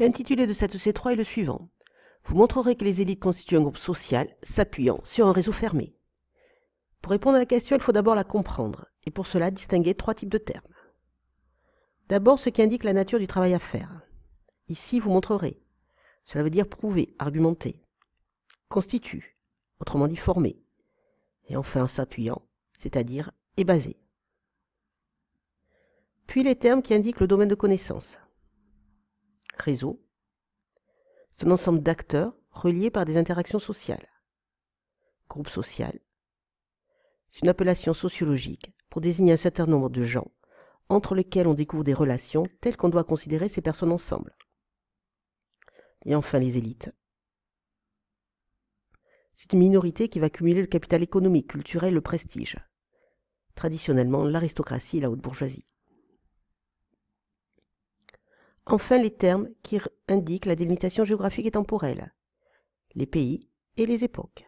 L'intitulé de cette C3 est le suivant. Vous montrerez que les élites constituent un groupe social s'appuyant sur un réseau fermé. Pour répondre à la question, il faut d'abord la comprendre, et pour cela distinguer trois types de termes. D'abord, ce qui indique la nature du travail à faire. Ici, vous montrerez. Cela veut dire prouver, argumenter. Constitue, autrement dit former. Et enfin, s'appuyant, c'est-à-dire est basé. Puis les termes qui indiquent le domaine de connaissance réseau. C'est un ensemble d'acteurs reliés par des interactions sociales. Groupe social. C'est une appellation sociologique pour désigner un certain nombre de gens entre lesquels on découvre des relations telles qu'on doit considérer ces personnes ensemble. Et enfin les élites. C'est une minorité qui va cumuler le capital économique, culturel, le prestige. Traditionnellement l'aristocratie et la haute bourgeoisie. Enfin, les termes qui indiquent la délimitation géographique et temporelle, les pays et les époques.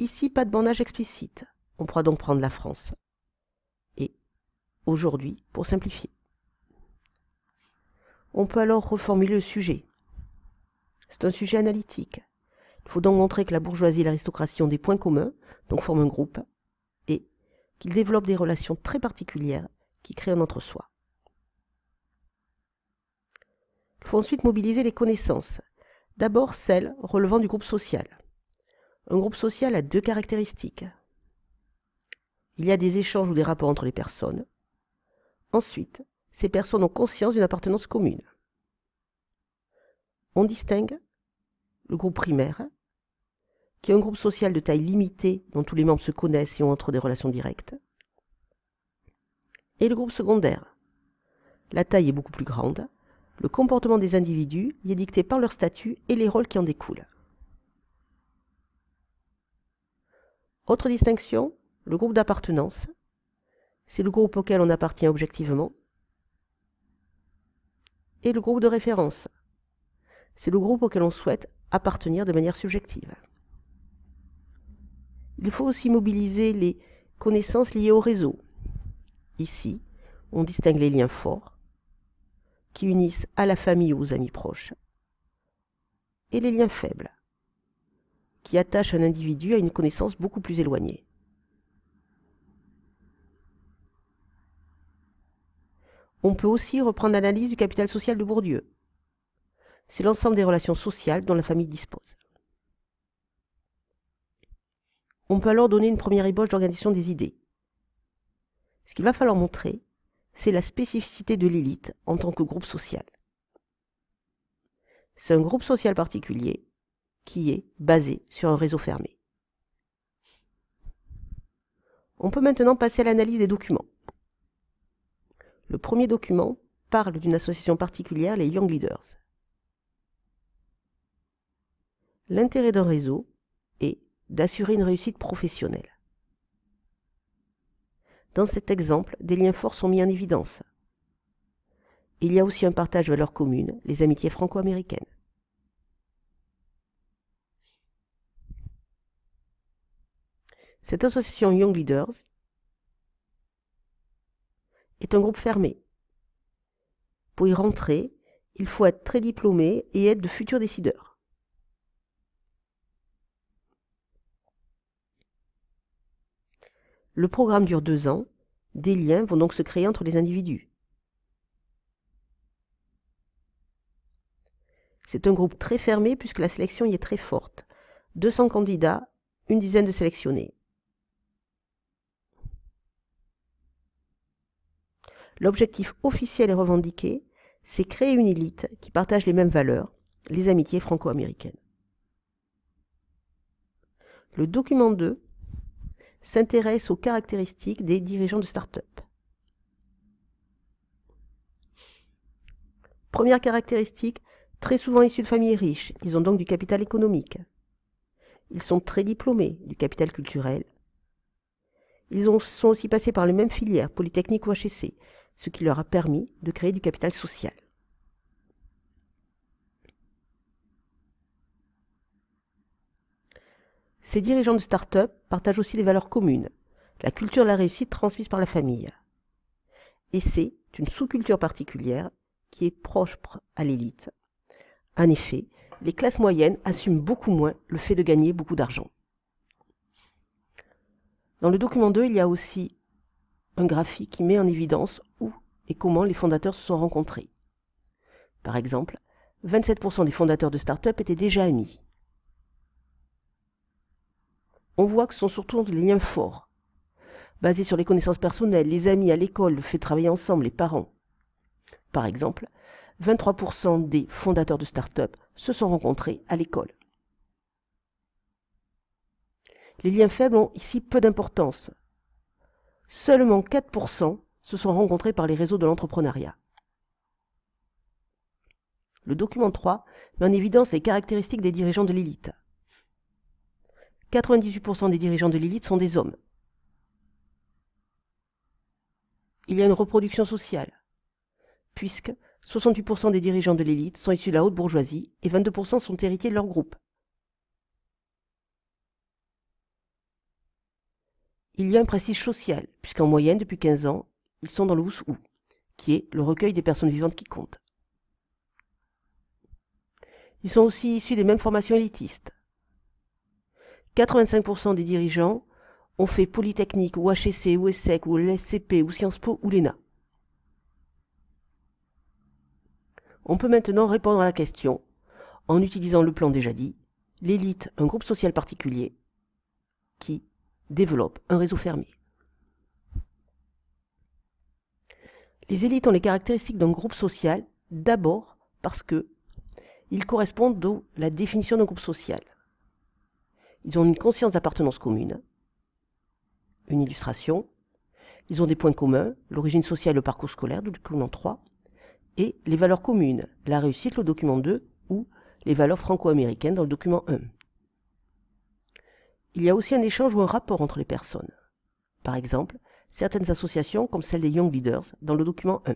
Ici, pas de bandage explicite. On pourra donc prendre la France. Et aujourd'hui, pour simplifier. On peut alors reformuler le sujet. C'est un sujet analytique. Il faut donc montrer que la bourgeoisie et l'aristocratie ont des points communs, donc forment un groupe, et qu'ils développent des relations très particulières qui créent un entre-soi. Il faut ensuite mobiliser les connaissances. D'abord celles relevant du groupe social. Un groupe social a deux caractéristiques. Il y a des échanges ou des rapports entre les personnes. Ensuite, ces personnes ont conscience d'une appartenance commune. On distingue le groupe primaire, qui est un groupe social de taille limitée dont tous les membres se connaissent et ont entre des relations directes, et le groupe secondaire. La taille est beaucoup plus grande, le comportement des individus y est dicté par leur statut et les rôles qui en découlent. Autre distinction, le groupe d'appartenance. C'est le groupe auquel on appartient objectivement. Et le groupe de référence. C'est le groupe auquel on souhaite appartenir de manière subjective. Il faut aussi mobiliser les connaissances liées au réseau. Ici, on distingue les liens forts, qui unissent à la famille ou aux amis proches. Et les liens faibles, qui attachent un individu à une connaissance beaucoup plus éloignée. On peut aussi reprendre l'analyse du capital social de Bourdieu. C'est l'ensemble des relations sociales dont la famille dispose. On peut alors donner une première ébauche d'organisation des idées. Ce qu'il va falloir montrer, c'est la spécificité de l'élite en tant que groupe social. C'est un groupe social particulier qui est basé sur un réseau fermé. On peut maintenant passer à l'analyse des documents. Le premier document parle d'une association particulière, les Young Leaders. L'intérêt d'un réseau est d'assurer une réussite professionnelle. Dans cet exemple, des liens forts sont mis en évidence. Il y a aussi un partage de valeurs communes, les amitiés franco-américaines. Cette association Young Leaders est un groupe fermé. Pour y rentrer, il faut être très diplômé et être de futurs décideurs. Le programme dure deux ans. Des liens vont donc se créer entre les individus. C'est un groupe très fermé puisque la sélection y est très forte. 200 candidats, une dizaine de sélectionnés. L'objectif officiel et revendiqué, c'est créer une élite qui partage les mêmes valeurs, les amitiés franco-américaines. Le document 2 s'intéresse aux caractéristiques des dirigeants de start-up. Première caractéristique, très souvent issus de familles riches, ils ont donc du capital économique. Ils sont très diplômés, du capital culturel. Ils sont aussi passés par les mêmes filières, Polytechnique ou HEC, ce qui leur a permis de créer du capital social. Ces dirigeants de start-up partagent aussi des valeurs communes, la culture de la réussite transmise par la famille. Et c'est une sous-culture particulière qui est propre à l'élite. En effet, les classes moyennes assument beaucoup moins le fait de gagner beaucoup d'argent. Dans le document 2, il y a aussi un graphique qui met en évidence où et comment les fondateurs se sont rencontrés. Par exemple, 27% des fondateurs de start-up étaient déjà amis on voit que ce sont surtout des liens forts, basés sur les connaissances personnelles, les amis à l'école, le fait de travailler ensemble, les parents. Par exemple, 23% des fondateurs de start-up se sont rencontrés à l'école. Les liens faibles ont ici peu d'importance. Seulement 4% se sont rencontrés par les réseaux de l'entrepreneuriat. Le document 3 met en évidence les caractéristiques des dirigeants de l'élite. 98% des dirigeants de l'élite sont des hommes. Il y a une reproduction sociale, puisque 68% des dirigeants de l'élite sont issus de la haute bourgeoisie et 22% sont héritiers de leur groupe. Il y a un prestige social, puisqu'en moyenne, depuis 15 ans, ils sont dans le OUS-OU, qui est le recueil des personnes vivantes qui comptent. Ils sont aussi issus des mêmes formations élitistes. 85% des dirigeants ont fait Polytechnique ou HEC ou ESSEC ou l'SCP ou Sciences Po ou l'ENA. On peut maintenant répondre à la question en utilisant le plan déjà dit, l'élite, un groupe social particulier, qui développe un réseau fermé. Les élites ont les caractéristiques d'un groupe social d'abord parce que ils correspondent à la définition d'un groupe social. Ils ont une conscience d'appartenance commune, une illustration. Ils ont des points communs, l'origine sociale et le parcours scolaire, le document 3, et les valeurs communes, la réussite, le document 2, ou les valeurs franco-américaines dans le document 1. Il y a aussi un échange ou un rapport entre les personnes. Par exemple, certaines associations comme celle des Young Leaders dans le document 1.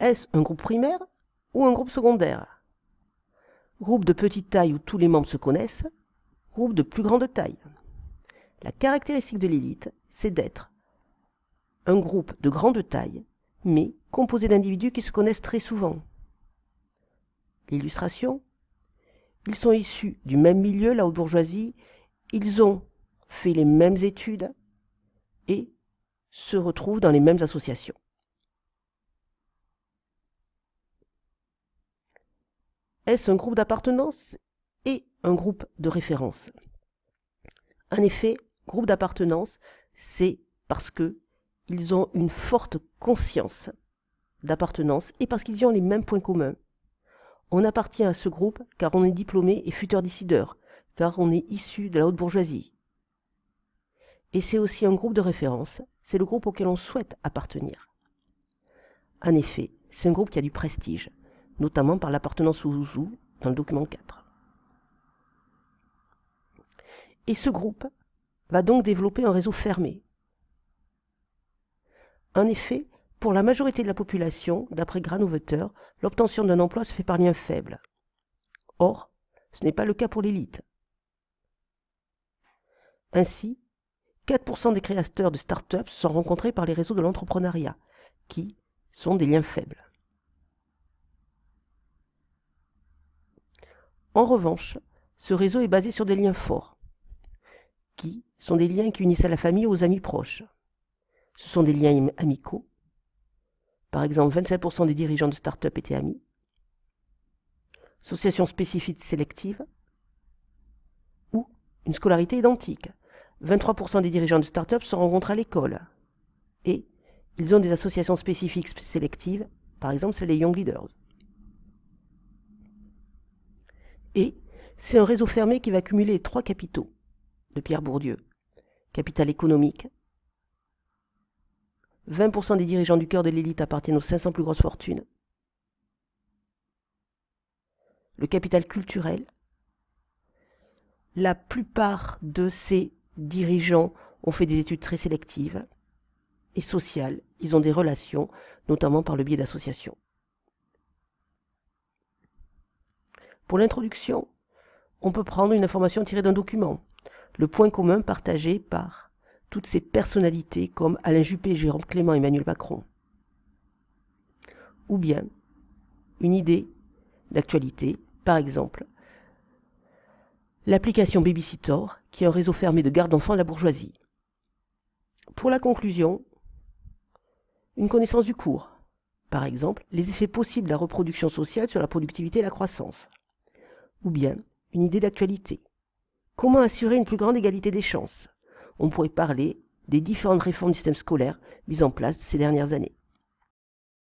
Est-ce un groupe primaire ou un groupe secondaire Groupe de petite taille où tous les membres se connaissent. Groupe de plus grande taille. La caractéristique de l'élite, c'est d'être un groupe de grande taille, mais composé d'individus qui se connaissent très souvent. L'illustration Ils sont issus du même milieu, la haute bourgeoisie, ils ont fait les mêmes études et se retrouvent dans les mêmes associations. Est-ce un groupe d'appartenance et un groupe de référence En effet, groupe d'appartenance, c'est parce qu'ils ont une forte conscience d'appartenance et parce qu'ils ont les mêmes points communs. On appartient à ce groupe car on est diplômé et futur décideur, car on est issu de la haute bourgeoisie. Et c'est aussi un groupe de référence, c'est le groupe auquel on souhaite appartenir. En effet, c'est un groupe qui a du prestige, notamment par l'appartenance au Zouzou dans le document 4. Et ce groupe va donc développer un réseau fermé. En effet, pour la majorité de la population, d'après Granovetter, l'obtention d'un emploi se fait par lien faible. Or, ce n'est pas le cas pour l'élite. Ainsi, 4% des créateurs de start-up sont rencontrés par les réseaux de l'entrepreneuriat, qui sont des liens faibles. En revanche, ce réseau est basé sur des liens forts, qui sont des liens qui unissent à la famille aux amis proches. Ce sont des liens amicaux. Par exemple, 25% des dirigeants de start-up étaient amis. associations spécifiques sélectives, ou une scolarité identique. 23% des dirigeants de start-up se rencontrent à l'école et ils ont des associations spécifiques sélectives, par exemple c'est les Young Leaders. Et c'est un réseau fermé qui va cumuler trois capitaux de Pierre Bourdieu. Capital économique. 20% des dirigeants du cœur de l'élite appartiennent aux 500 plus grosses fortunes. Le capital culturel. La plupart de ces dirigeants ont fait des études très sélectives et sociales. Ils ont des relations, notamment par le biais d'associations. Pour l'introduction, on peut prendre une information tirée d'un document, le point commun partagé par toutes ces personnalités comme Alain Juppé, Jérôme Clément, Emmanuel Macron, ou bien une idée d'actualité, par exemple l'application Babysitor, qui est un réseau fermé de garde d'enfants de la bourgeoisie. Pour la conclusion, une connaissance du cours, par exemple les effets possibles de la reproduction sociale sur la productivité et la croissance ou bien une idée d'actualité. Comment assurer une plus grande égalité des chances On pourrait parler des différentes réformes du système scolaire mises en place ces dernières années.